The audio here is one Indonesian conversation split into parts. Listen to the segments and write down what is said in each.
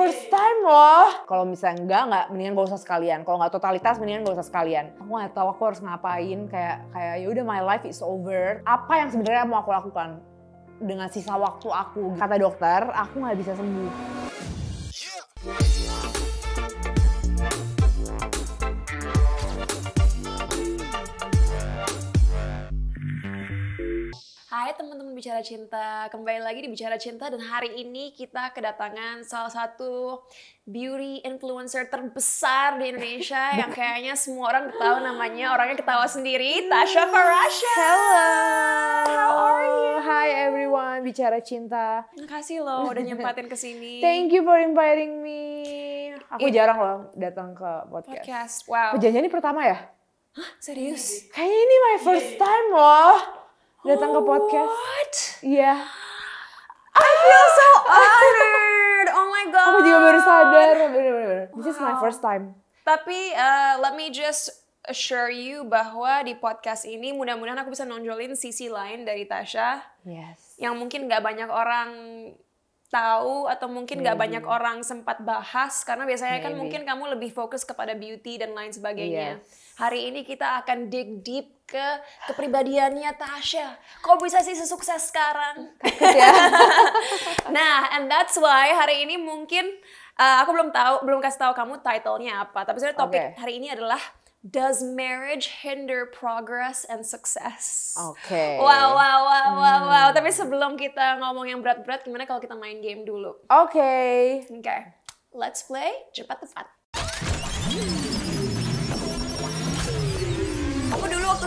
first time loh. Kalau misalnya enggak enggak mendingan gak usah sekalian. Kalau nggak totalitas mendingan gak usah sekalian. Aku nggak tahu aku harus ngapain kayak kayak ya udah my life is over. Apa yang sebenarnya mau aku lakukan dengan sisa waktu aku? Kata dokter, aku nggak bisa sembuh. Yeah. Hai teman-teman Bicara Cinta, kembali lagi di Bicara Cinta dan hari ini kita kedatangan salah satu beauty influencer terbesar di Indonesia yang kayaknya semua orang tahu namanya, orangnya ketawa sendiri, Tasha hmm. Farasha. Hello. How are you? Oh, hi everyone, Bicara Cinta. Makasih loh udah nyempatin ke sini. Thank you for inviting me. Aku It, iya. jarang loh datang ke podcast. podcast. Wow. Perjanjian ini pertama ya? Hah, serius? Kayaknya ini my first time loh datang ke podcast. What? Iya. Yeah. I feel so honored. Oh my god. Aku juga baru sadar. This is my first time. Tapi uh, let me just assure you bahwa di podcast ini mudah-mudahan aku bisa nonjolin sisi lain dari Tasha. Yes. Yang mungkin nggak banyak orang tahu atau mungkin nggak hmm. banyak orang sempat bahas karena biasanya Maybe. Iya, kan iya, iya. mungkin kamu lebih fokus kepada beauty dan lain sebagainya. Yes. Hari ini kita akan dig deep ke kepribadiannya Tasha. Kok bisa sih sesukses sekarang? Ya. nah, and that's why hari ini mungkin uh, aku belum tahu, belum kasih tahu kamu title-nya apa. Tapi sebenarnya topik okay. hari ini adalah Does marriage hinder progress and success? Oke. Okay. Wow, wow, wow, wow, wow. Hmm. Tapi sebelum kita ngomong yang berat-berat, gimana kalau kita main game dulu? Oke. Okay. Oke. Okay. Let's play cepat tepat.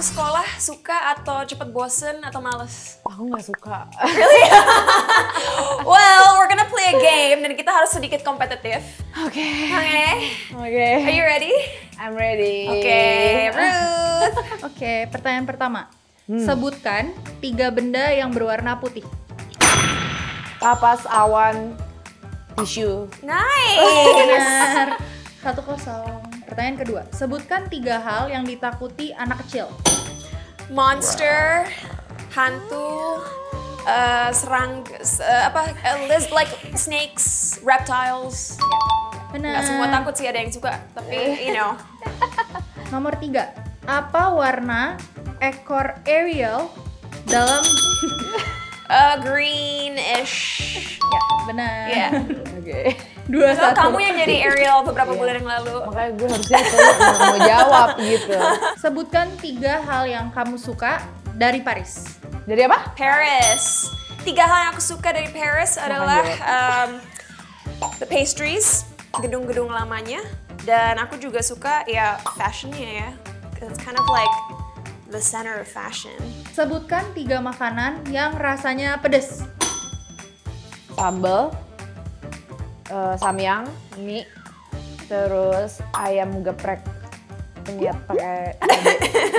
masuk sekolah suka atau cepet bosen atau males? Aku nggak suka. Really? well, we're gonna play a game dan kita harus sedikit kompetitif. Oke. Oke. Oke. Are you ready? I'm ready. Oke, okay, Ruth. Oke, okay, pertanyaan pertama. Hmm. Sebutkan tiga benda yang berwarna putih. Kapas, awan, tisu. Nice. Oh, benar. Satu kosong. Pertanyaan kedua, sebutkan tiga hal yang ditakuti anak kecil monster, hantu, uh, serang uh, apa uh, like snakes, reptiles. Benar. Gak semua takut sih ada yang suka, tapi you know. Nomor tiga, apa warna ekor Ariel dalam Uh, greenish. Ya, benar. Iya. Oke. Dua so, satu. kamu yang jadi Ariel beberapa yeah. bulan yang lalu. Makanya gue harusnya mau jawab gitu. Sebutkan tiga hal yang kamu suka dari Paris. Dari apa? Paris. Tiga hal yang aku suka dari Paris adalah um, the pastries, gedung-gedung lamanya, dan aku juga suka ya fashionnya ya. It's kind of like the center of fashion. Sebutkan tiga makanan yang rasanya pedes. Sambal, uh, samyang, mie, terus ayam geprek. Penyet pakai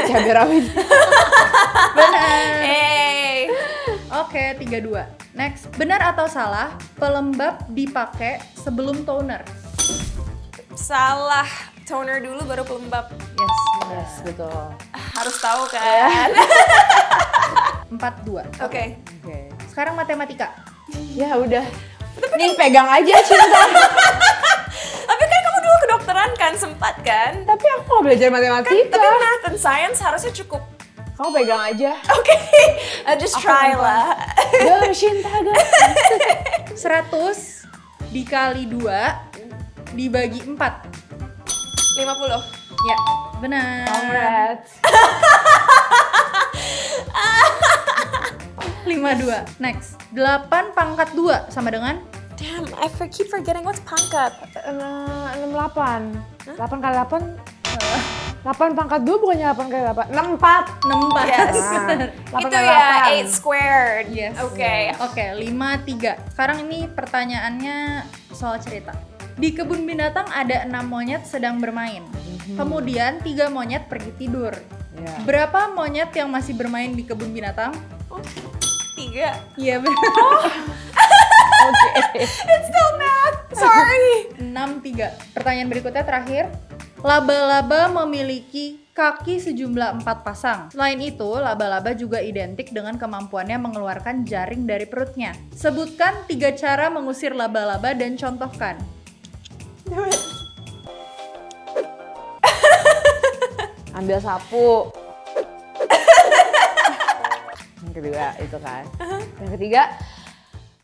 cabai rawit. Benar. Hey. Oke, okay, tiga dua. Next, benar atau salah pelembab dipakai sebelum toner? Salah, toner dulu baru pelembab. Yes, yes betul harus tahu kan. Iya. Empat dua. Oke. Sekarang matematika. ya udah. Kan Nih pegang aja cinta. Tapi kan kamu dulu kedokteran kan sempat kan? Tapi aku mau belajar matematika. Kan, tapi math and science harusnya cukup kamu pegang aja. Oke, okay. Uh, just try lah. Gak cinta gak. Seratus dikali dua dibagi lima 50. Ya. Benar. Congrats. Lima dua. Next. Delapan pangkat dua sama dengan? Damn, I for keep forgetting what's pangkat. Eh, enam delapan. Delapan kali delapan. Eh, delapan pangkat dua bukannya delapan kali delapan. Enam empat. Enam empat. Yes. Nah, Itu ya eight squared. Yes. Oke. Okay. Oke. Okay, Lima tiga. Sekarang ini pertanyaannya soal cerita. Di kebun binatang ada enam monyet sedang bermain. Mhm. Kemudian tiga monyet pergi tidur. Ya. Berapa monyet yang masih bermain di kebun binatang? Oh, tiga. Iya benar. Oh. okay. It's still math. Sorry. Enam tiga. Pertanyaan berikutnya terakhir. Laba-laba memiliki kaki sejumlah empat pasang. Selain itu, laba-laba juga identik dengan kemampuannya mengeluarkan jaring dari perutnya. Sebutkan tiga cara mengusir laba-laba dan contohkan. Do it. Ambil sapu. yang kedua itu kan. Yang ketiga,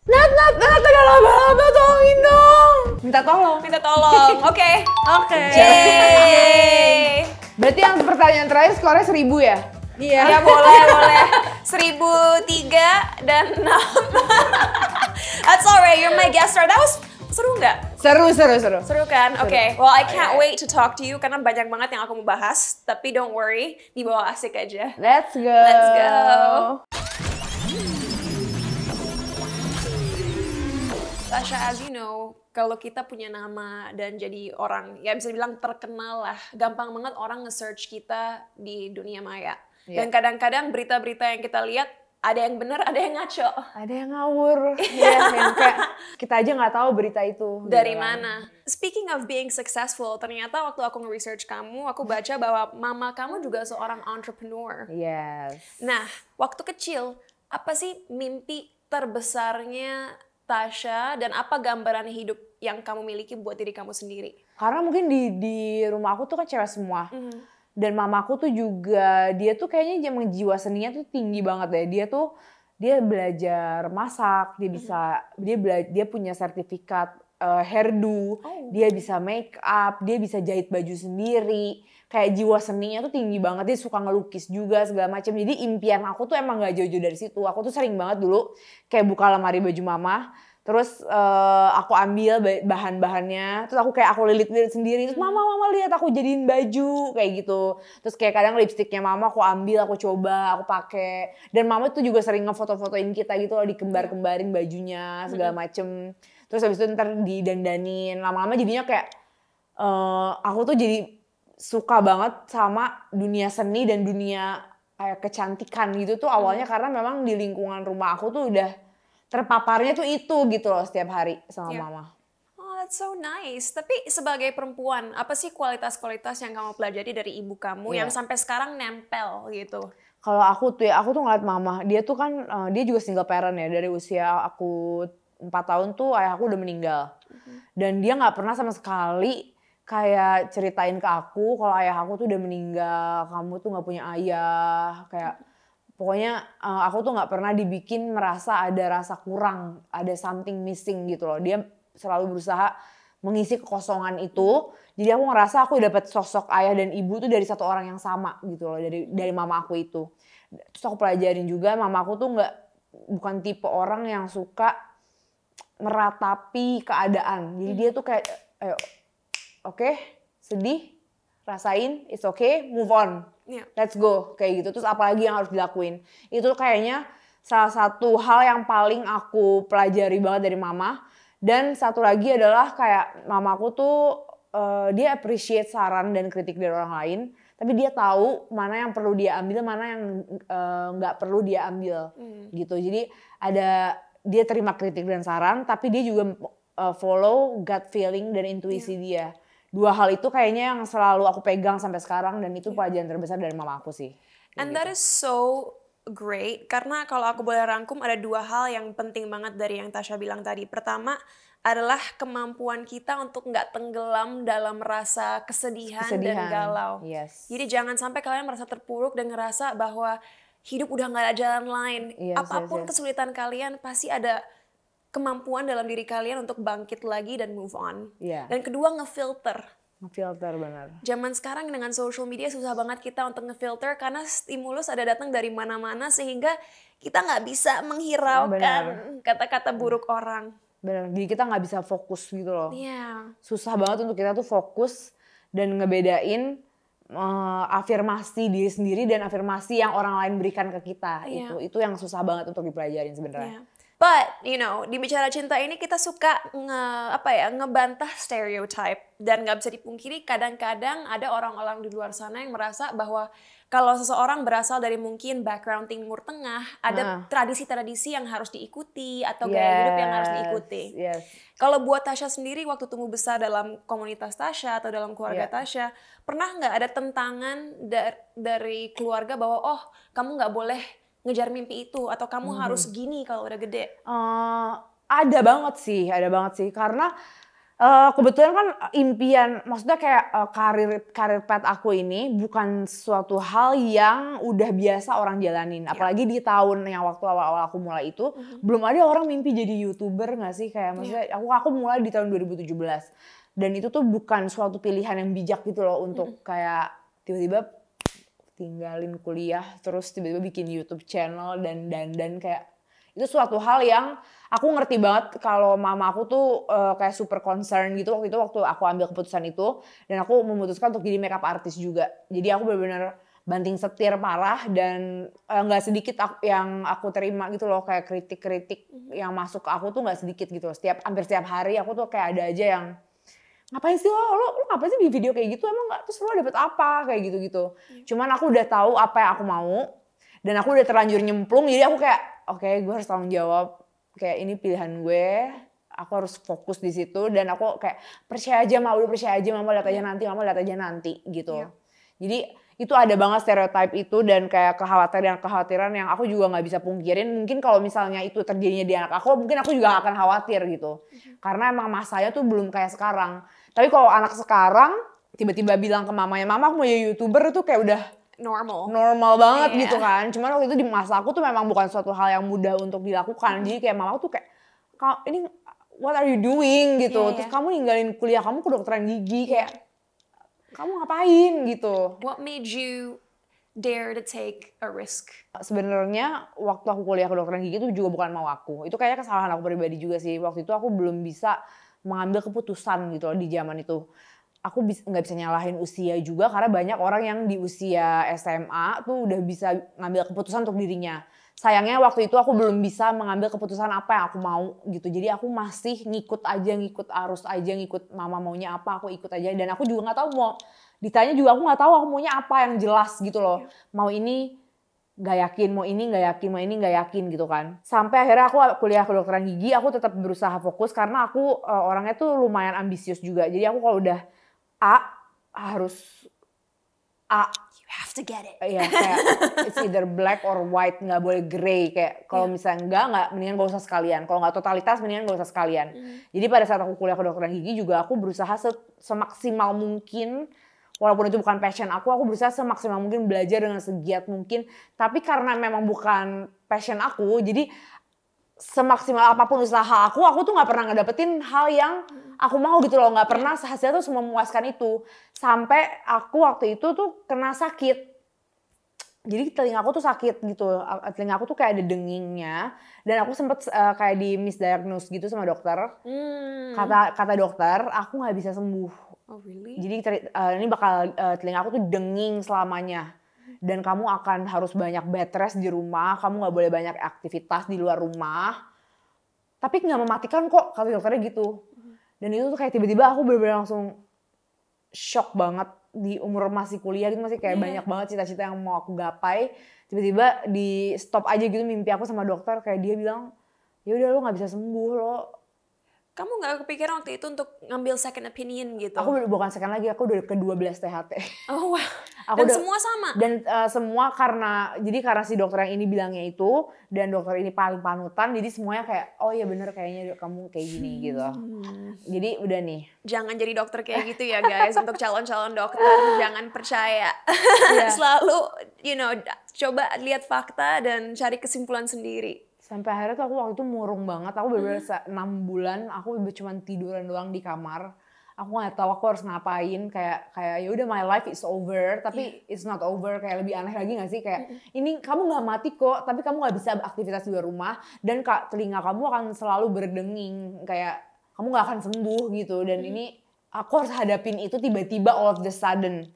Nat, Nat, Nat, ada laba-laba, tolongin dong. Minta tolong. Minta tolong, oke. Oke. Okay. Berarti yang pertanyaan terakhir skornya seribu ya? Iya. Ya boleh, boleh. Seribu tiga dan enam. That's alright, you're my guest star. That was seru nggak? Seru, seru, seru. Seru kan? Oke. Okay. Well, I ah, can't ya. wait to talk to you karena banyak banget yang aku mau bahas. Tapi don't worry, dibawa asik aja. Let's go. Let's go. Sasha, as you know, kalau kita punya nama dan jadi orang, ya bisa bilang terkenal lah. Gampang banget orang nge-search kita di dunia maya. Ya. Dan kadang-kadang berita-berita yang kita lihat ada yang benar, ada yang ngaco. Ada yang ngawur. Iya, yeah, kayak kita aja nggak tahu berita itu. Dari gitu kan. mana? Speaking of being successful, ternyata waktu aku nge-research kamu, aku baca bahwa mama kamu juga seorang entrepreneur. Yes. Nah, waktu kecil, apa sih mimpi terbesarnya Tasha dan apa gambaran hidup yang kamu miliki buat diri kamu sendiri? Karena mungkin di di rumah aku tuh kan cewek semua. Mm -hmm dan mamaku tuh juga dia tuh kayaknya emang jiwa seninya tuh tinggi banget ya dia tuh dia belajar masak dia bisa mm-hmm. dia bela dia punya sertifikat uh, hairdo oh. dia bisa make up dia bisa jahit baju sendiri kayak jiwa seninya tuh tinggi banget dia suka ngelukis juga segala macam jadi impian aku tuh emang gak jauh-jauh dari situ aku tuh sering banget dulu kayak buka lemari baju mama terus uh, aku ambil bahan-bahannya terus aku kayak aku lilit-lilit sendiri terus mama mama lihat aku jadiin baju kayak gitu terus kayak kadang lipstiknya mama aku ambil aku coba aku pakai dan mama itu juga sering ngefoto-fotoin kita gitu loh dikembar-kembarin bajunya segala macem terus habis itu ntar didandanin lama-lama jadinya kayak uh, aku tuh jadi suka banget sama dunia seni dan dunia kayak kecantikan gitu tuh awalnya mm. karena memang di lingkungan rumah aku tuh udah terpaparnya tuh itu gitu loh setiap hari sama yeah. mama. Oh, that's so nice. Tapi sebagai perempuan, apa sih kualitas-kualitas yang kamu pelajari dari ibu kamu yeah. yang sampai sekarang nempel gitu? Kalau aku tuh ya, aku tuh ngeliat mama, dia tuh kan uh, dia juga single parent ya dari usia aku empat tahun tuh ayah aku udah meninggal. Mm-hmm. Dan dia gak pernah sama sekali kayak ceritain ke aku kalau ayah aku tuh udah meninggal, kamu tuh gak punya ayah, kayak pokoknya uh, aku tuh nggak pernah dibikin merasa ada rasa kurang, ada something missing gitu loh. Dia selalu berusaha mengisi kekosongan itu. Jadi aku ngerasa aku dapat sosok ayah dan ibu tuh dari satu orang yang sama gitu loh, dari dari mama aku itu. Terus aku pelajarin juga mama aku tuh nggak bukan tipe orang yang suka meratapi keadaan. Jadi hmm. dia tuh kayak ayo oke, okay, sedih, rasain, it's okay, move on, yeah. let's go, kayak gitu. Terus apalagi yang harus dilakuin? Itu kayaknya salah satu hal yang paling aku pelajari banget dari mama. Dan satu lagi adalah kayak mamaku tuh uh, dia appreciate saran dan kritik dari orang lain, tapi dia tahu mana yang perlu dia ambil, mana yang eh, nggak uh, perlu dia ambil, mm. gitu. Jadi ada dia terima kritik dan saran, tapi dia juga uh, follow gut feeling dan intuisi yeah. dia dua hal itu kayaknya yang selalu aku pegang sampai sekarang dan itu iya. pelajaran terbesar dari mama aku sih. And gitu. that is so great karena kalau aku boleh rangkum ada dua hal yang penting banget dari yang Tasha bilang tadi. Pertama adalah kemampuan kita untuk nggak tenggelam dalam rasa kesedihan, kesedihan dan galau. Yes. Jadi jangan sampai kalian merasa terpuruk dan ngerasa bahwa hidup udah nggak ada jalan lain. Yes, Apapun yes, yes. kesulitan kalian pasti ada kemampuan dalam diri kalian untuk bangkit lagi dan move on. Yeah. Dan kedua ngefilter. Ngefilter benar. Zaman sekarang dengan social media susah banget kita untuk ngefilter karena stimulus ada datang dari mana-mana sehingga kita nggak bisa oh, menghiraukan kata kata-kata buruk hmm. orang. Benar, jadi kita nggak bisa fokus gitu loh. Yeah. Susah banget untuk kita tuh fokus dan ngebedain uh, afirmasi diri sendiri dan afirmasi yang orang lain berikan ke kita yeah. itu itu yang susah banget untuk dipelajarin sebenarnya. Yeah. But you know, di bicara cinta ini kita suka nge, apa ya ngebantah stereotype dan nggak bisa dipungkiri kadang-kadang ada orang-orang di luar sana yang merasa bahwa kalau seseorang berasal dari mungkin background Timur Tengah, ada nah. tradisi-tradisi nah. yang harus diikuti atau gaya hidup yang harus diikuti. Yes. Kalau buat Tasha sendiri waktu tumbuh besar dalam komunitas Tasha atau dalam keluarga yeah. Tasya, pernah nggak ada tentangan dari keluarga bahwa oh kamu nggak boleh ngejar mimpi itu atau kamu hmm. harus gini kalau udah gede? Uh, ada banget sih, ada banget sih karena Uh, kebetulan kan eh, impian, maksudnya kayak uh, karir karir pet aku ini bukan suatu hal yang udah biasa orang jalanin. Iya. Apalagi di tahun yang waktu awal-awal aku mulai itu, hmm belum ada orang mimpi jadi youtuber nggak sih kayak maksudnya yeah. aku aku mulai di tahun 2017 dan itu tuh bukan suatu pilihan yang bijak gitu loh untuk hmm kayak tiba-tiba tinggalin kuliah terus tiba-tiba bikin YouTube channel dan dan dan kayak itu suatu hal yang aku ngerti banget kalau mama aku tuh uh, kayak super concern gitu waktu itu waktu aku ambil keputusan itu dan aku memutuskan untuk jadi makeup artist juga jadi aku benar-benar banting setir parah dan eh, nggak uh, sedikit aku, yang aku terima gitu loh kayak kritik-kritik mhm. yang masuk ke aku tuh nggak sedikit gitu loh. setiap hampir setiap hari aku tuh kayak ada aja yang ngapain sih lo lo lo ngapain sih bikin video kayak gitu emang gak terus lo dapet apa kayak gitu gitu iya. yeah. cuman aku udah tahu apa yang aku mau dan aku udah terlanjur nyemplung jadi aku kayak oke okay, gue harus tanggung jawab kayak ini pilihan gue aku harus fokus di situ dan aku kayak percaya aja mau udah percaya aja mama lihat aja iya. nanti mama lihat aja nanti gitu yeah. jadi itu ada banget stereotype itu dan kayak kekhawatiran kekhawatiran yang aku juga nggak bisa pungkirin mungkin kalau misalnya itu terjadinya di anak aku mungkin aku juga gak akan khawatir gitu iya. karena emang masanya tuh belum kayak sekarang tapi kalau anak sekarang tiba-tiba bilang ke mamanya, "Mama, aku mau jadi YouTuber" tuh kayak udah normal. Normal banget yeah. gitu kan. Cuman waktu itu di masa aku tuh memang bukan suatu hal yang mudah untuk dilakukan. Mm. Jadi kayak mama tuh kayak ini what are you doing gitu. Yeah, iya. Terus yeah. kamu ninggalin kuliah kamu ke dokteran gigi iya. kayak kamu ngapain gitu. What made you dare to take a risk? Sebenarnya waktu aku kuliah ke dokteran gigi itu juga bukan mau aku. Itu kayaknya kesalahan aku pribadi juga sih. Waktu itu aku belum bisa mengambil keputusan gitu loh di zaman itu aku nggak bisa nyalahin usia juga karena banyak orang yang di usia SMA tuh udah bisa ngambil keputusan untuk dirinya. Sayangnya waktu itu aku belum bisa mengambil keputusan apa yang aku mau gitu. Jadi aku masih ngikut aja, ngikut arus aja, ngikut mama maunya apa, aku ikut aja. Dan aku juga nggak tahu mau ditanya juga aku nggak tahu aku maunya apa yang jelas gitu loh. Iya. Mau ini gak yakin mau ini gak yakin mau ini gak yakin gitu kan sampai akhirnya aku kuliah kedokteran gigi aku tetap berusaha fokus karena aku eh, orangnya tuh lumayan ambisius juga jadi aku kalau udah A harus A you have to get it yeah kayak it's either black or white nggak boleh gray kayak kalau yeah. misalnya enggak nggak mendingan gak usah sekalian kalau nggak totalitas mendingan gak usah sekalian mm. jadi pada saat aku kuliah kedokteran gigi juga aku berusaha se semaksimal mungkin walaupun itu bukan passion aku, aku berusaha semaksimal mungkin belajar dengan segiat mungkin. Tapi karena memang bukan passion aku, jadi semaksimal apapun usaha aku, aku tuh nggak pernah ngedapetin hal yang aku mau gitu loh, nggak pernah hasilnya tuh semua memuaskan itu. Sampai aku waktu itu tuh kena sakit. Jadi telinga aku tuh sakit gitu, telinga aku tuh kayak ada dengingnya, dan aku sempet uh, kayak di misdiagnose gitu sama dokter. Hmm. Kata kata dokter, aku nggak bisa sembuh Oh really? Jadi uh, ini bakal uh, telinga aku tuh denging selamanya. Dan kamu akan harus banyak bed rest di rumah, kamu nggak boleh banyak aktivitas di luar rumah. Tapi nggak mematikan kok, kata dokternya gitu. Dan itu tuh kayak tiba-tiba aku bener-bener langsung shock banget di umur masih kuliah gitu masih kayak yeah. banyak banget cita-cita yang mau aku gapai tiba-tiba di stop aja gitu mimpi aku sama dokter kayak dia bilang ya udah lo nggak bisa sembuh lo kamu nggak kepikiran waktu itu untuk ngambil second opinion gitu? Aku udah bukan second lagi, aku udah ke-12 THT. Oh wow. Aku udah, semua sama? Dan uh, semua karena, jadi karena si dokter yang ini bilangnya itu, dan dokter ini paling panutan, jadi semuanya kayak, oh iya bener kayaknya kamu kayak gini hmm. gitu. Jadi udah nih. Jangan jadi dokter kayak gitu ya guys, untuk calon-calon dokter, jangan percaya. Yeah. Selalu, you know, coba lihat fakta dan cari kesimpulan sendiri sampai akhirnya tuh aku waktu itu murung banget aku bener-bener hmm. enam -bener bulan aku cuma tiduran doang di kamar aku nggak tahu aku harus ngapain kayak kayak ya udah my life is over tapi yeah. it's not over kayak lebih aneh lagi nggak sih kayak ini kamu nggak mati kok tapi kamu nggak bisa aktivitas di luar rumah dan kak telinga kamu akan selalu berdenging kayak kamu nggak akan sembuh gitu dan hmm. ini aku harus hadapin itu tiba-tiba all of the sudden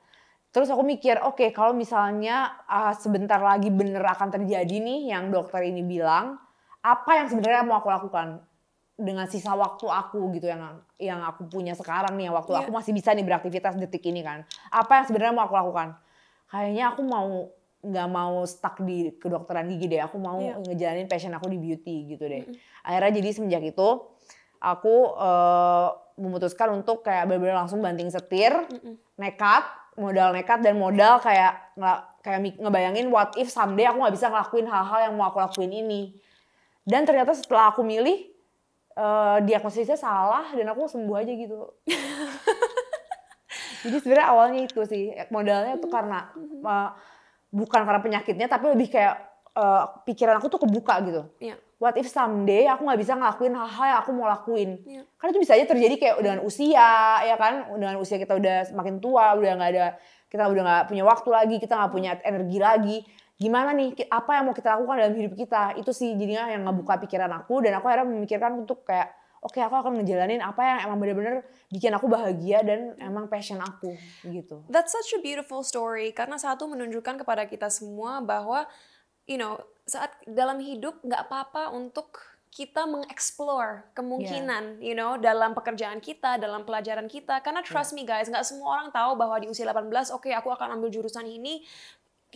terus aku mikir oke okay, kalau misalnya uh, sebentar lagi bener akan terjadi nih yang dokter ini bilang apa yang sebenarnya mau aku lakukan dengan sisa waktu aku gitu yang yang aku punya sekarang nih waktu yeah. aku masih bisa nih beraktivitas detik ini kan apa yang sebenarnya mau aku lakukan kayaknya aku mau nggak mau stuck di kedokteran gigi deh aku mau yeah. ngejalanin passion aku di beauty gitu deh mm -hmm. akhirnya jadi semenjak itu aku uh, memutuskan untuk kayak benar-benar langsung banting setir mm -hmm. nekat modal nekat dan modal kayak kayak ngebayangin what if someday aku nggak bisa ngelakuin hal-hal yang mau aku lakuin ini dan ternyata setelah aku milih uh, diagnosisnya salah dan aku sembuh aja gitu jadi sebenarnya awalnya itu sih modalnya tuh karena uh, bukan karena penyakitnya tapi lebih kayak uh, pikiran aku tuh kebuka gitu yeah. what if someday aku nggak bisa ngelakuin hal-hal yang aku mau lakuin yeah. karena itu bisa aja terjadi kayak dengan usia ya kan dengan usia kita udah semakin tua udah nggak ada kita udah nggak punya waktu lagi kita nggak punya energi lagi gimana nih apa yang mau kita lakukan dalam hidup kita itu sih jadinya yang buka pikiran aku dan aku akhirnya memikirkan untuk kayak oke okay, aku akan ngejalanin apa yang emang bener-bener bikin aku bahagia dan emang passion aku gitu. That's such a beautiful story karena satu menunjukkan kepada kita semua bahwa you know saat dalam hidup nggak apa-apa untuk kita mengeksplor kemungkinan, yeah. you know, dalam pekerjaan kita, dalam pelajaran kita. Karena trust yeah. me guys, nggak semua orang tahu bahwa di usia 18, oke okay, aku akan ambil jurusan ini,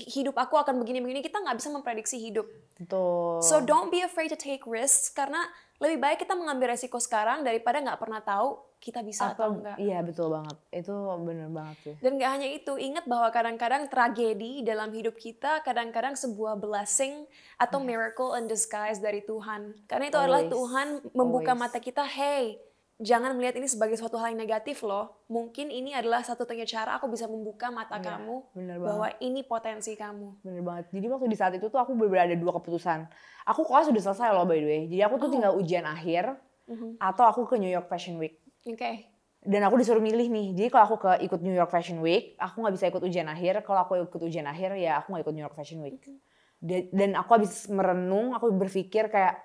hidup aku akan begini-begini kita nggak bisa memprediksi hidup. Betul. So don't be afraid to take risks karena lebih baik kita mengambil resiko sekarang daripada nggak pernah tahu kita bisa atau, atau enggak. Iya betul banget. Itu bener banget sih. Dan nggak hanya itu, ingat bahwa kadang-kadang tragedi dalam hidup kita kadang-kadang sebuah blessing atau miracle in disguise dari Tuhan. Karena itu Always. adalah Tuhan membuka Always. mata kita, hey jangan melihat ini sebagai suatu hal yang negatif loh. Mungkin ini adalah satu-satunya cara aku bisa membuka mata ya, kamu bahwa ini potensi kamu. Bener banget. Jadi waktu di saat itu tuh aku benar ada dua keputusan. Aku kelas sudah selesai loh by the way. Jadi aku tuh oh. tinggal ujian akhir uh-huh. atau aku ke New York Fashion Week. Oke. Okay. Dan aku disuruh milih nih. Jadi kalau aku ke ikut New York Fashion Week, aku nggak bisa ikut ujian akhir. Kalau aku ikut ujian akhir ya aku nggak ikut New York Fashion Week. Okay. Mhm. Dan aku habis merenung, aku berpikir kayak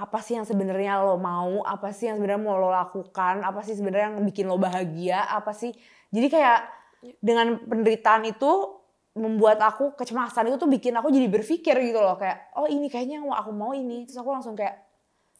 apa sih yang sebenarnya lo mau apa sih yang sebenarnya mau lo lakukan apa sih sebenarnya yang bikin lo bahagia apa sih jadi kayak iya. dengan penderitaan itu membuat aku kecemasan itu tuh bikin aku jadi berpikir gitu loh kayak oh ini kayaknya aku mau ini terus aku langsung kayak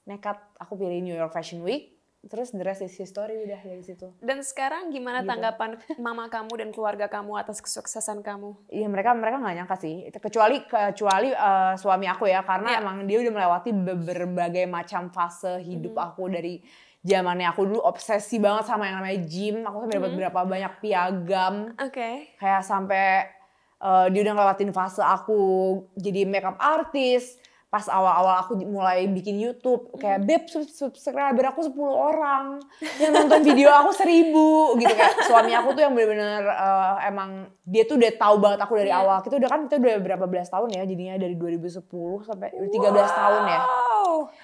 nekat aku pilih New York Fashion Week terus the rest is history udah dari situ. Dan sekarang gimana gitu. tanggapan mama kamu dan keluarga kamu atas kesuksesan kamu? Iya mereka mereka nggak nyangka sih, kecuali kecuali uh, suami aku ya karena yeah. emang dia udah melewati berbagai macam fase hidup mm. aku dari zamannya aku dulu obsesi banget sama yang namanya gym, aku sampai mm. berapa banyak piagam, okay. kayak sampai uh, dia udah ngelewatin fase aku jadi makeup artist pas awal-awal aku mulai bikin YouTube kayak hmm. beb subscriber aku 10 orang yang nonton video aku seribu gitu kayak suami aku tuh yang benar-benar uh, eh, emang dia tuh udah tahu banget aku dari yeah. awal kita udah kan kita udah berapa belas tahun ya jadinya dari 2010 sampai 13 belas tahun ya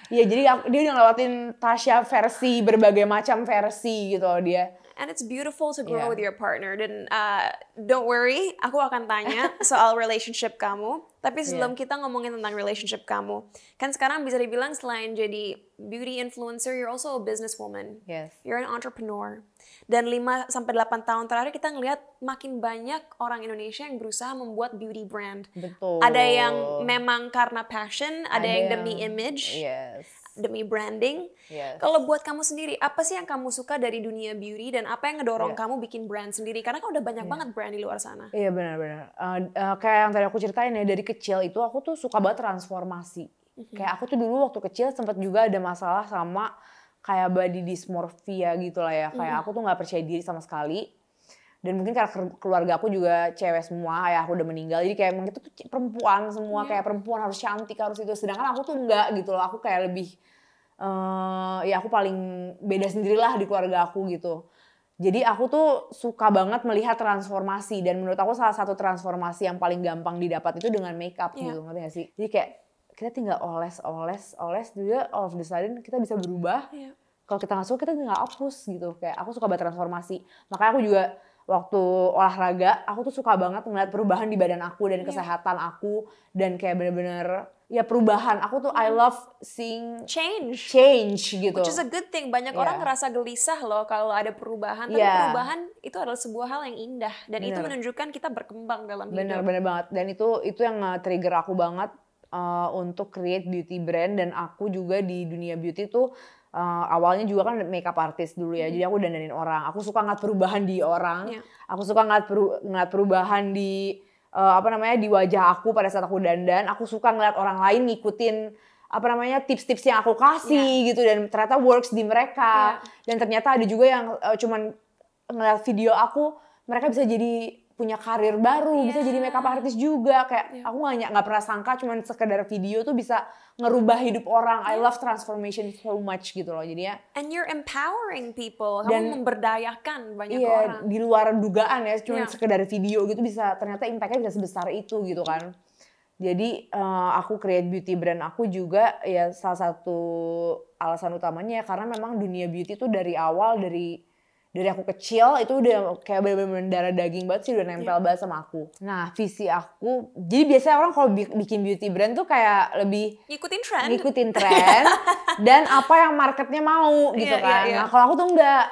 Iya jadi aku, dia udah ngelewatin Tasha versi berbagai macam versi gitu dia and it's beautiful to grow yeah. with your partner. Dan uh, don't worry, aku akan tanya soal relationship kamu tapi iya. sebelum yeah. kita ngomongin tentang relationship kamu, kan sekarang bisa dibilang selain jadi beauty influencer, you're also a businesswoman. Yes. You're an entrepreneur. Dan 5 sampai 8 tahun terakhir kita ngelihat makin banyak orang Indonesia yang berusaha membuat beauty brand. Betul. Ada yang memang karena passion, ada, ada yang, yang demi image. Yes demi branding. Yes. Kalau buat kamu sendiri, apa sih yang kamu suka dari dunia beauty dan apa yang ngedorong yeah. kamu bikin brand sendiri? Karena kan udah banyak yeah. banget brand di luar sana. Iya yeah, benar-benar. Uh, uh, kayak yang tadi aku ceritain ya dari kecil itu aku tuh suka banget transformasi. Mm-hmm. Kayak aku tuh dulu waktu kecil sempat juga ada masalah sama kayak body dysmorphia gitu lah ya. Kayak mm-hmm. aku tuh nggak percaya diri sama sekali dan mungkin karena keluarga aku juga cewek semua ayah aku udah meninggal jadi kayak emang itu tuh perempuan semua yeah. kayak perempuan harus cantik harus itu sedangkan aku tuh enggak gitu loh aku kayak lebih uh, ya aku paling beda sendirilah di keluarga aku gitu jadi aku tuh suka banget melihat transformasi dan menurut aku salah satu transformasi yang paling gampang didapat itu dengan makeup yeah. gitu ngerti gak sih jadi kayak kita tinggal oles oles oles juga all of the sudden kita bisa berubah yeah. kalau kita nggak suka kita tinggal hapus gitu kayak aku suka banget transformasi makanya aku juga waktu olahraga aku tuh suka banget ngeliat perubahan di badan aku dan iya. kesehatan aku dan kayak bener-bener ya perubahan aku tuh I iya. love seeing change change gitu which is a good thing banyak yeah. orang ngerasa gelisah loh kalau ada perubahan tapi yeah. perubahan itu adalah sebuah hal yang indah dan bener. itu menunjukkan kita berkembang dalam hidup bener bener banget dan itu itu yang trigger aku banget uh, untuk create beauty brand dan aku juga di dunia beauty tuh uh, awalnya juga kan makeup artist dulu ya. Hmm. Jadi aku dandanin orang. Aku suka ngeliat perubahan di orang. Yeah. Aku suka ngeliat, peru ngeliat perubahan di uh, apa namanya di wajah aku pada saat aku dandan. Aku suka ngeliat orang lain ngikutin apa namanya tips-tips yang aku kasih yeah. gitu dan ternyata works di mereka. Yeah. Dan ternyata ada juga yang uh, cuman ngeliat video aku mereka bisa jadi punya karir baru, yeah. Gitu, bisa jadi iya. makeup artist juga. Kayak yeah. aku nggak nggak pernah sangka cuman sekedar video tuh bisa ngerubah hidup orang. Yeah. I iya. love transformation so much gitu loh. Jadi ya. And you're empowering people. Kamu dan, memberdayakan banyak yeah, orang. di luar dugaan ya, cuman yeah. sekedar video gitu bisa ternyata impactnya bisa sebesar itu gitu kan. Jadi uh, aku create beauty brand aku juga ya salah satu alasan utamanya ya karena memang dunia beauty tuh dari awal dari dari aku kecil itu udah kayak bener-bener darah daging banget sih udah iya. nempel yeah. banget sama aku. Nah visi aku, jadi biasanya orang kalau bikin beauty brand tuh kayak lebih ngikutin trend, ngikutin trend dan apa yang marketnya mau gitu yeah, iya, kan. Yeah, yeah. Nah kalau aku tuh enggak,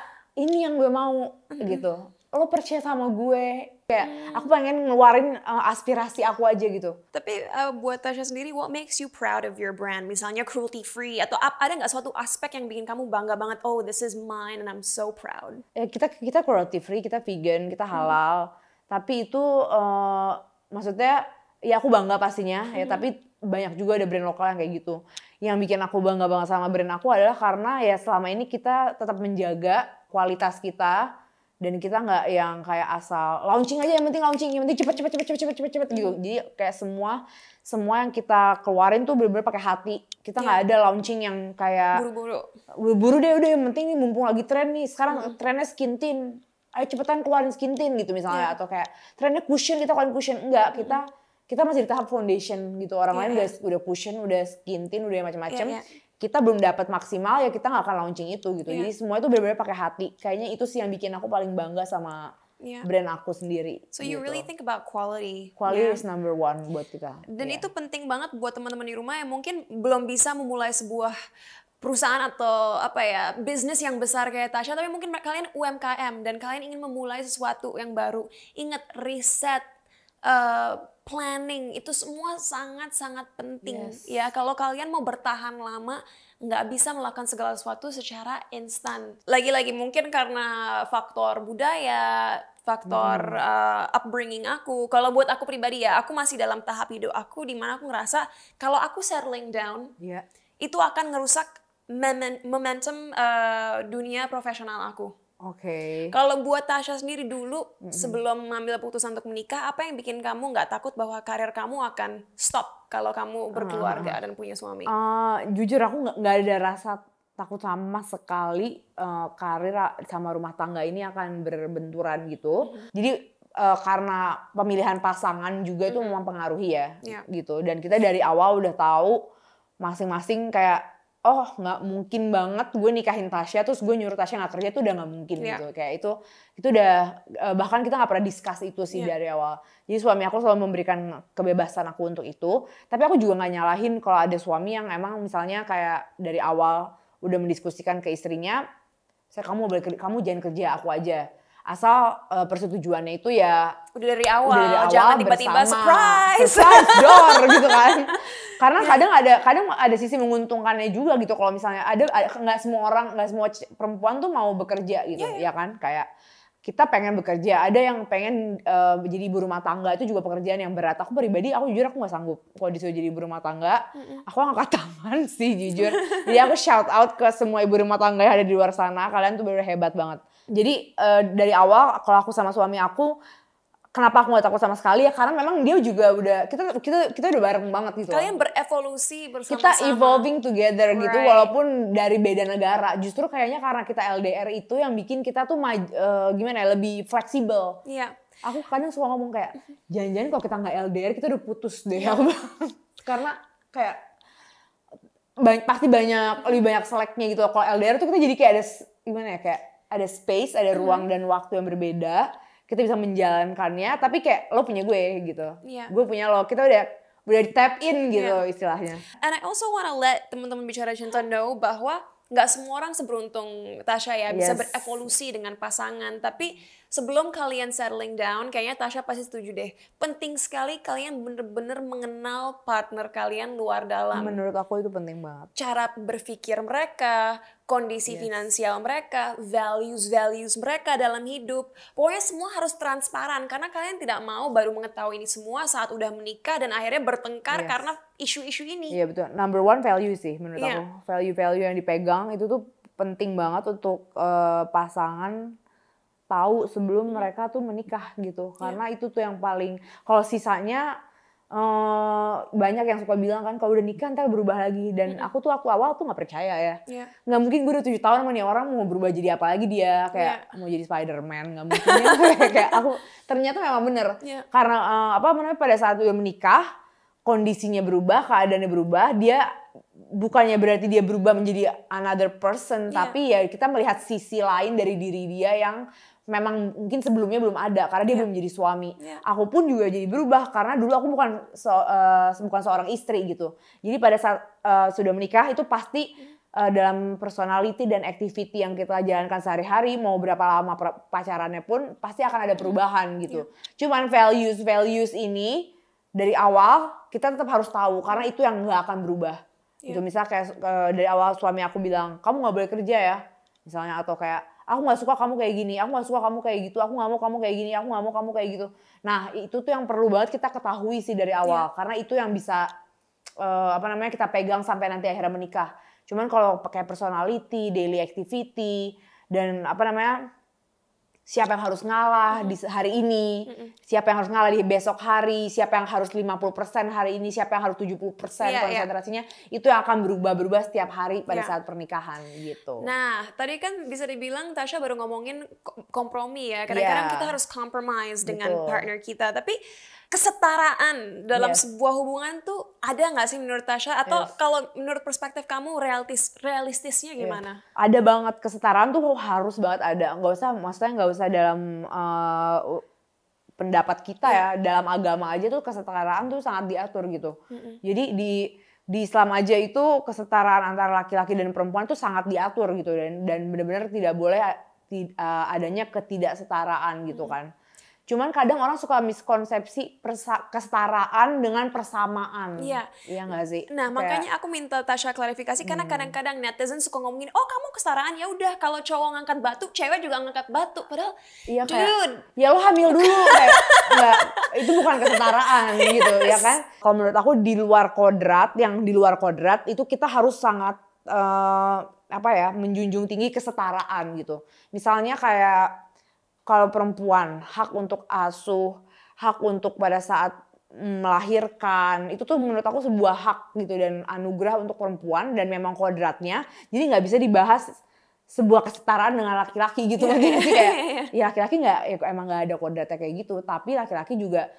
ini yang gue mau mm -hmm. gitu. Lo percaya sama gue, kayak hmm. aku pengen ngeluarin uh, aspirasi aku aja gitu. Tapi uh, buat Tasha sendiri, what makes you proud of your brand? Misalnya cruelty free atau ada nggak suatu aspek yang bikin kamu bangga banget? Oh, this is mine and I'm so proud. Ya, kita kita cruelty free, kita vegan, kita hmm. halal. Hmm. Tapi itu uh, maksudnya ya aku bangga pastinya ya. hmm. ya. Tapi banyak juga ada brand lokal yang kayak gitu. Yang bikin aku bangga banget sama brand aku adalah karena ya selama ini kita tetap menjaga kualitas kita dan kita nggak yang kayak asal launching aja yang penting launching yang penting cepet cepet cepet cepet cepet cepet cepet gitu hmm. jadi kayak semua semua yang kita keluarin tuh bener-bener pakai hati kita nggak yeah. ada launching yang kayak buru-buru buru-buru deh udah yang penting nih mumpung lagi tren nih sekarang hmm. trennya skin tint ayo cepetan keluarin skin tint gitu misalnya yeah. atau kayak trennya cushion kita keluarin cushion enggak hmm. kita kita masih di tahap foundation gitu orang yeah. lain udah udah cushion udah skin tint udah macam-macam yeah, yeah kita belum dapat maksimal ya kita nggak akan launching itu gitu. Yeah. Jadi semua itu benar-benar pakai hati. Kayaknya itu sih yang bikin aku paling bangga sama yeah. brand aku sendiri. So gitu. you really gitu. think about quality. Ya? Quality yeah. is number one buat kita. Dan yeah. itu penting banget buat teman-teman di rumah yang mungkin belum bisa memulai sebuah perusahaan atau apa ya bisnis yang besar kayak Tasha tapi mungkin kalian UMKM dan kalian ingin memulai sesuatu yang baru ingat riset uh, planning itu semua sangat-sangat penting yes. ya kalau kalian mau bertahan lama nggak bisa melakukan segala sesuatu secara instan lagi-lagi mungkin karena faktor budaya faktor hmm. uh, upbringing aku kalau buat aku pribadi ya aku masih dalam tahap hidup aku di mana aku ngerasa kalau aku settling down yeah. itu akan ngerusak momentum uh, dunia profesional aku Oke. Okay. Kalau buat Tasha sendiri dulu mm-hmm. sebelum mengambil keputusan untuk menikah, apa yang bikin kamu nggak takut bahwa karir kamu akan stop kalau kamu berkeluarga uh, dan punya suami? Uh, jujur aku nggak ada rasa takut sama sekali uh, karir sama rumah tangga ini akan berbenturan gitu. Mm-hmm. Jadi uh, karena pemilihan pasangan juga mm-hmm. itu mempengaruhi ya, yeah. gitu. Dan kita dari awal udah tahu masing-masing kayak oh nggak mungkin banget gue nikahin Tasya terus gue nyuruh Tasya nggak kerja itu udah nggak mungkin yeah. gitu kayak itu itu udah eh, bahkan kita nggak pernah discuss itu sih yeah. dari awal jadi suami aku selalu memberikan kebebasan aku untuk itu tapi aku juga nggak nyalahin kalau ada suami yang emang misalnya kayak dari awal udah mendiskusikan ke istrinya saya kamu boleh kamu jangan kerja aku aja asal uh, persetujuannya itu ya udah dari awal, udah dari awal jangan tiba-tiba surprise, surprise door gitu kan. Karena iya. kadang ada kadang ada sisi menguntungkannya juga gitu kalau misalnya ada nggak semua orang nggak semua perempuan tuh mau bekerja gitu yeah. Iya. ya kan kayak kita pengen bekerja ada yang pengen uh, jadi ibu rumah tangga itu juga pekerjaan yang berat aku pribadi aku jujur aku nggak sanggup kalau disuruh jadi ibu rumah tangga mm-hmm. aku nggak tangan sih jujur jadi aku shout out ke semua ibu rumah tangga yang ada di luar sana kalian tuh bener hebat banget jadi uh, dari awal kalau aku sama suami aku kenapa aku nggak takut sama sekali ya karena memang dia juga udah kita kita kita udah bareng banget gitu kalian berevolusi bersama kita evolving together gitu, right. gitu walaupun dari beda negara justru kayaknya karena kita LDR itu yang bikin kita tuh uh, gimana ya lebih fleksibel Iya. Yeah. aku kadang suka ngomong kayak jangan-jangan kalau kita nggak LDR kita udah putus deh yeah. karena kayak banyak, pasti banyak lebih banyak seleknya gitu kalau LDR tuh kita jadi kayak ada gimana ya kayak ada space, ada mm-hmm. ruang hmm. dan waktu yang berbeda. Kita bisa menjalankannya, tapi kayak lo punya gue gitu. Yeah. Gue punya lo. Kita udah udah di tap in gitu yeah. istilahnya. And I also wanna let teman-teman bicara cinta know bahwa nggak semua orang seberuntung Tasha ya yes. bisa berevolusi dengan pasangan tapi sebelum kalian settling down kayaknya Tasha pasti setuju deh penting sekali kalian bener-bener mengenal partner kalian luar dalam menurut aku itu penting banget cara berpikir mereka kondisi yes. finansial mereka, values-values mereka dalam hidup. Pokoknya semua harus transparan karena kalian tidak mau baru mengetahui ini semua saat udah menikah dan akhirnya bertengkar yes. karena isu-isu ini. Iya yeah, betul. Number one value sih menurut yeah. aku. Value-value yang dipegang itu tuh penting banget untuk uh, pasangan tahu sebelum iya. mereka tuh menikah gitu iya. karena yeah. itu tuh yang paling kalau sisanya Eh, banyak yang suka bilang kan kalau udah nikah ntar berubah lagi dan hmm. aku tuh aku awal tuh nggak percaya ya iya. nggak yeah. mungkin gue udah tujuh tahun sama orang mau berubah jadi apa lagi dia kayak yeah. mau jadi Spiderman nggak mungkin kayak, kayak aku ternyata memang bener yeah. karena uh, apa namanya pada saat udah menikah kondisinya berubah keadaannya berubah dia bukannya berarti dia berubah menjadi another person yeah. tapi ya kita melihat sisi lain dari diri dia yang memang mungkin sebelumnya belum ada karena dia yeah. belum jadi suami. Yeah. Aku pun juga jadi berubah karena dulu aku bukan so, uh, eh, bukan seorang istri gitu. Jadi pada saat uh, sudah menikah itu pasti uh, dalam personality dan activity yang kita jalankan sehari-hari mau berapa lama pacarannya pun pasti akan ada iya. perubahan gitu. Yeah. Cuman values values ini dari awal kita tetap harus tahu karena itu yang nggak akan berubah. Yeah. Itu iya. misalnya kayak uh, dari awal suami aku bilang kamu nggak boleh kerja ya misalnya atau kayak aku nggak suka kamu kayak gini, aku nggak suka kamu kayak gitu, aku nggak mau kamu kayak gini, aku nggak mau kamu kayak gitu. Nah itu tuh yang perlu banget kita ketahui sih dari awal, yeah. karena itu yang bisa uh, apa namanya kita pegang sampai nanti akhirnya menikah. Cuman kalau pakai personality, daily activity, dan apa namanya siapa yang harus ngalah di hari ini, siapa yang harus ngalah di besok hari, siapa yang harus 50% hari ini, siapa yang harus 70% yeah, iya, iya. konsentrasinya, yeah. itu yang akan berubah-berubah setiap hari pada yeah. saat pernikahan gitu. Nah, tadi kan bisa dibilang Tasha baru ngomongin kompromi ya. Kadang-kadang yeah. kita harus compromise dengan Betul. partner kita, tapi kesetaraan dalam yes. Iya. sebuah hubungan tuh ada nggak sih menurut Tasha atau yes. kalau menurut perspektif kamu realistis realistisnya iya. gimana? Yes. Ada banget kesetaraan tuh harus banget ada nggak usah maksudnya nggak usah dalam uh, pendapat kita ya iya. dalam agama aja tuh kesetaraan tuh sangat diatur gitu. Mm -hmm. Jadi di di Islam aja itu kesetaraan antara laki-laki dan perempuan tuh sangat diatur gitu dan dan benar-benar tidak boleh uh, adanya ketidaksetaraan gitu kan. Cuman kadang orang suka miskonsepsi persa- kesetaraan dengan persamaan. Iya. Iya nggak sih? Nah, Kayak... makanya aku minta Tasha klarifikasi karena hmm. kadang-kadang netizen suka ngomongin, "Oh, kamu kesetaraan ya udah kalau cowok ngangkat batu, cewek juga ngangkat batu." Padahal iya, dude, kayak, ya lo hamil dulu kayak enggak itu bukan kesetaraan gitu, ya kan? Kalau menurut aku di luar kodrat, yang di luar kodrat itu kita harus sangat uh, apa ya menjunjung tinggi kesetaraan gitu. Misalnya kayak kalau perempuan hak untuk asuh, hak untuk pada saat melahirkan itu tuh menurut aku sebuah hak gitu dan anugerah untuk perempuan dan memang kodratnya jadi nggak bisa dibahas sebuah kesetaraan dengan laki-laki gitu yeah. kan sih kayak iya. ya laki-laki nggak -laki ya emang nggak ada kodratnya kayak gitu tapi laki-laki juga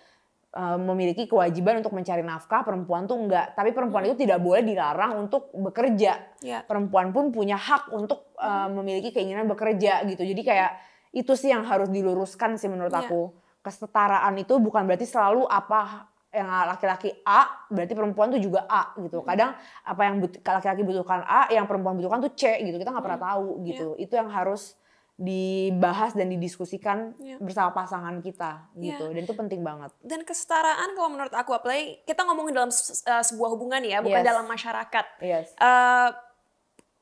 uh, memiliki kewajiban untuk mencari nafkah perempuan tuh enggak tapi perempuan hmm. itu tidak boleh dilarang untuk bekerja yeah. perempuan pun punya hak untuk uh, memiliki keinginan bekerja gitu jadi kayak itu sih yang harus diluruskan sih menurut yeah. aku kesetaraan itu bukan berarti selalu apa yang laki-laki A berarti perempuan tuh juga A gitu. Kadang apa yang laki-laki butuhkan A, yang perempuan butuhkan tuh C gitu. Kita nggak pernah tahu gitu. Yeah. Itu yang harus dibahas dan didiskusikan yeah. bersama pasangan kita gitu. Yeah. Dan itu penting banget. Dan kesetaraan kalau menurut aku apalagi kita ngomongin dalam eh, sebuah hubungan ya, bukan yes. dalam masyarakat. Yes. Uh,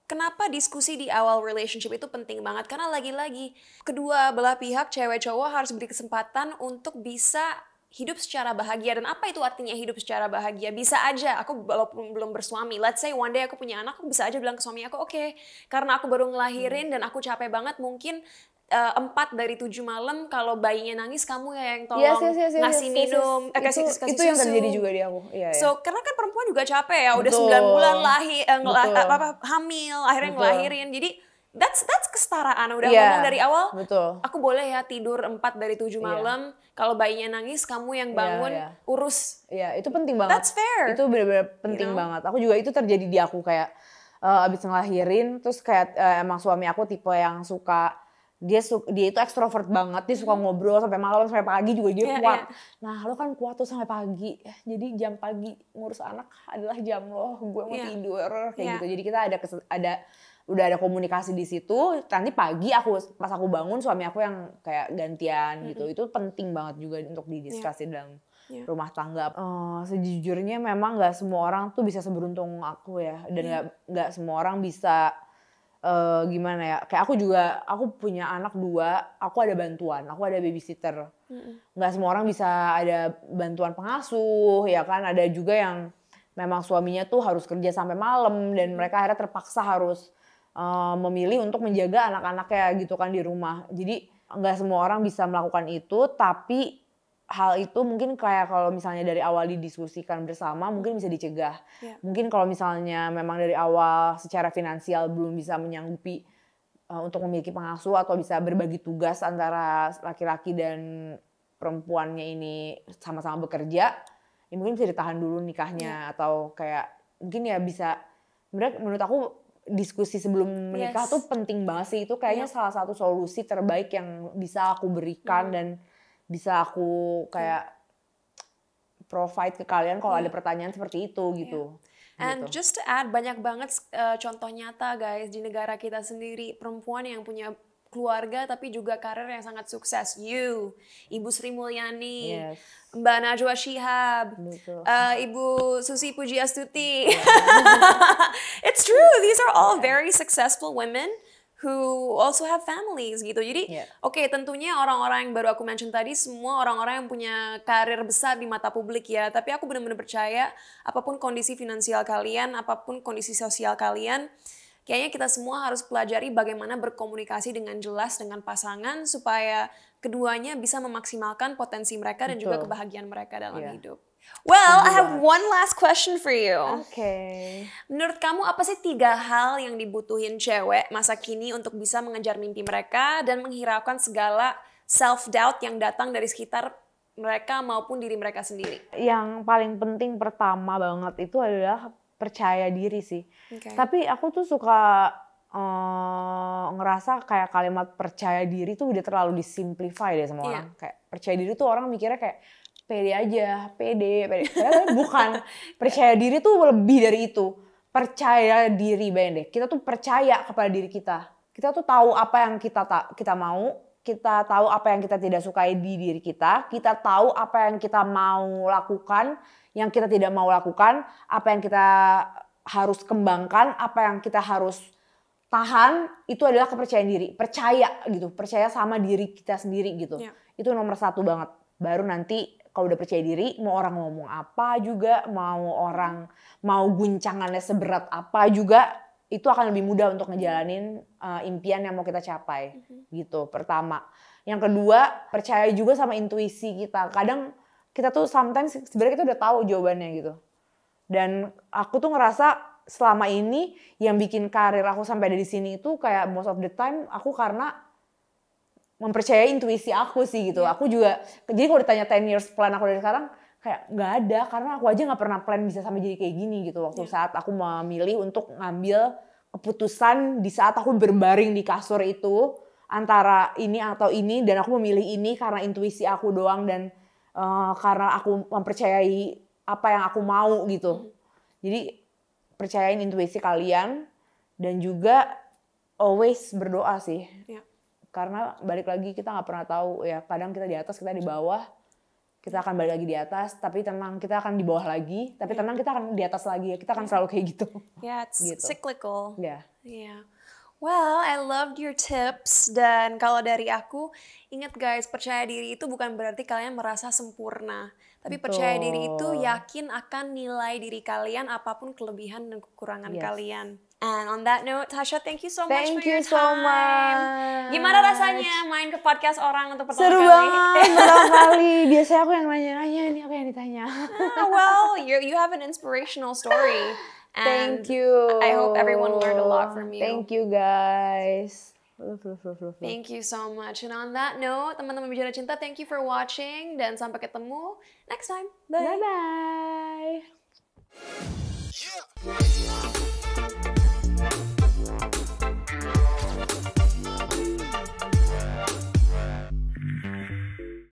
Kenapa diskusi di awal relationship itu penting banget? Karena lagi-lagi kedua belah pihak cewek cowok harus beri kesempatan untuk bisa hidup secara bahagia dan apa itu artinya hidup secara bahagia bisa aja aku walaupun belum bersuami let's say one day aku punya anak aku bisa aja bilang ke suami aku oke okay, karena aku baru ngelahirin dan aku capek banget mungkin Eh, empat uh, dari tujuh malam kalau bayinya nangis kamu ya yang tolong yes, yes, yes, yes, ngasih yes, yes, minum yes, yes. Eh, kasih, itu, kasih itu susu. yang terjadi juga di aku iya, iya, so karena kan perempuan juga capek ya udah sembilan bulan lahir eh, apa, eh, apa hamil akhirnya Betul. ngelahirin jadi that's that's kesetaraan udah yeah, ngomong dari awal. Betul. Aku boleh ya tidur empat dari tujuh iya. malam. Yeah. Kalau bayinya nangis kamu yang iya, bangun yeah, yeah. urus. Iya, yeah, itu penting banget. That's fair. Itu benar-benar penting you know? banget. Aku juga itu terjadi di aku kayak uh, abis ngelahirin terus kayak uh, emang suami aku tipe yang suka dia su- dia itu ekstrovert banget dia suka hmm. ngobrol sampai malam sampai pagi juga dia yeah, kuat yeah. nah lo kan kuat tuh sampai pagi jadi jam pagi ngurus anak adalah jam lo gue mau yeah. tidur kayak yeah. gitu jadi kita ada ada udah ada komunikasi di situ nanti pagi aku pas aku bangun suami aku yang kayak gantian mm-hmm. gitu hmm. itu penting banget juga untuk didiskusi yeah. dalam yeah. rumah tangga uh, sejujurnya memang nggak semua orang tuh bisa seberuntung aku ya dan iya. nggak yeah. nggak semua orang bisa uh, gimana ya kayak aku juga aku punya anak dua aku ada bantuan aku ada babysitter nggak -hmm. semua orang bisa ada bantuan pengasuh ya kan ada juga yang memang suaminya tuh harus kerja sampai malam dan mereka akhirnya terpaksa harus uh, memilih untuk menjaga anak-anaknya gitu kan di rumah jadi nggak semua orang bisa melakukan itu tapi hal itu mungkin kayak kalau misalnya dari awal didiskusikan bersama mungkin bisa dicegah. Yeah. Mungkin kalau misalnya memang dari awal secara finansial belum bisa menyanggupi uh, untuk memiliki pengasuh atau bisa berbagi tugas antara laki-laki dan perempuannya ini sama-sama bekerja, ya mungkin bisa ditahan dulu nikahnya yeah. atau kayak mungkin ya bisa menurut aku diskusi sebelum menikah yes. tuh penting banget sih itu kayaknya yeah. salah satu solusi terbaik yang bisa aku berikan yeah. Hmm. dan bisa aku kayak provide ke kalian kalau ada pertanyaan seperti itu gitu. And gitu. just to add banyak banget uh, contoh nyata guys di negara kita sendiri perempuan yang punya keluarga tapi juga karir yang sangat sukses. You, Ibu Sri Mulyani, yes. Mbak Najwa Shihab, uh, Ibu Susi Pujiastuti. Yeah. It's true, these are all very successful women who also have families gitu. Jadi, yeah. oke okay, tentunya orang-orang yang baru aku mention tadi semua orang-orang yang punya karir besar di mata publik ya. Tapi aku benar-benar percaya apapun kondisi finansial kalian, apapun kondisi sosial kalian, kayaknya kita semua harus pelajari bagaimana berkomunikasi dengan jelas dengan pasangan supaya keduanya bisa memaksimalkan potensi mereka dan Betul. juga kebahagiaan mereka dalam yeah. hidup. Well, I have one last question for you. Oke. Okay. Menurut kamu apa sih tiga hal yang dibutuhin cewek masa kini untuk bisa mengejar mimpi mereka dan menghiraukan segala self doubt yang datang dari sekitar mereka maupun diri mereka sendiri? Yang paling penting pertama banget itu adalah percaya diri sih. Okay. Tapi aku tuh suka uh, ngerasa kayak kalimat percaya diri tuh udah terlalu disimplify deh sama yeah. Kayak percaya diri tuh orang mikirnya kayak pede aja, pede, pede. bukan percaya diri tuh lebih dari itu. Percaya diri bayangin deh. Kita tuh percaya kepada diri kita. Kita tuh tahu apa yang kita ta kita mau, kita tahu apa yang kita tidak sukai di diri kita, kita tahu apa yang kita mau lakukan, yang kita tidak mau lakukan, apa yang kita harus kembangkan, apa yang kita harus tahan, itu adalah kepercayaan diri. Percaya gitu, percaya sama diri kita sendiri gitu. Ya. Itu nomor satu banget. Baru nanti kalau udah percaya diri mau orang ngomong apa juga mau orang mau guncangannya seberat apa juga itu akan lebih mudah untuk ngejalanin uh, impian yang mau kita capai mhm. gitu pertama yang kedua percaya juga sama intuisi kita kadang kita tuh sometimes sebenarnya kita udah tahu jawabannya gitu dan aku tuh ngerasa selama ini yang bikin karir aku sampai ada di sini itu kayak most of the time aku karena mempercayai intuisi aku sih gitu. Iya. Aku juga jadi kalau ditanya 10 years plan aku dari sekarang kayak nggak ada karena aku aja nggak pernah plan bisa sampai jadi kayak gini gitu waktu iya. saat aku memilih untuk ngambil keputusan di saat aku berbaring di kasur itu antara ini atau ini dan aku memilih ini karena intuisi aku doang dan uh, karena aku mempercayai apa yang aku mau gitu hmm. jadi percayain intuisi kalian dan juga always berdoa sih Yeah karena balik lagi kita nggak pernah tahu ya kadang kita di atas kita di bawah kita akan balik lagi di atas tapi tenang kita akan di bawah lagi tapi iya. tenang kita akan di atas lagi ya, kita akan iya. selalu kayak gitu ya yeah, it's gitu. cyclical ya yeah. yeah. Well, I loved your tips dan kalau dari aku, ingat guys, percaya diri itu bukan berarti kalian merasa sempurna. Tapi Betul. percaya diri itu yakin akan nilai diri kalian apapun kelebihan dan kekurangan yes. kalian. And on that note, Tasha, thank you so thank much for your time. Thank you so much. Gimana rasanya main ke podcast orang untuk pertama Seru kali? Seru banget, pertama kali. Biasanya aku yang nanya-nanya, ini aku yang ditanya. ah, well, you you have an inspirational story. And thank you. I hope everyone learned a lot from you. Thank you guys. Thank you so much. And on that note, teman-teman bicara cinta, thank you for watching dan sampai ketemu next time. Bye bye. bye. Yeah.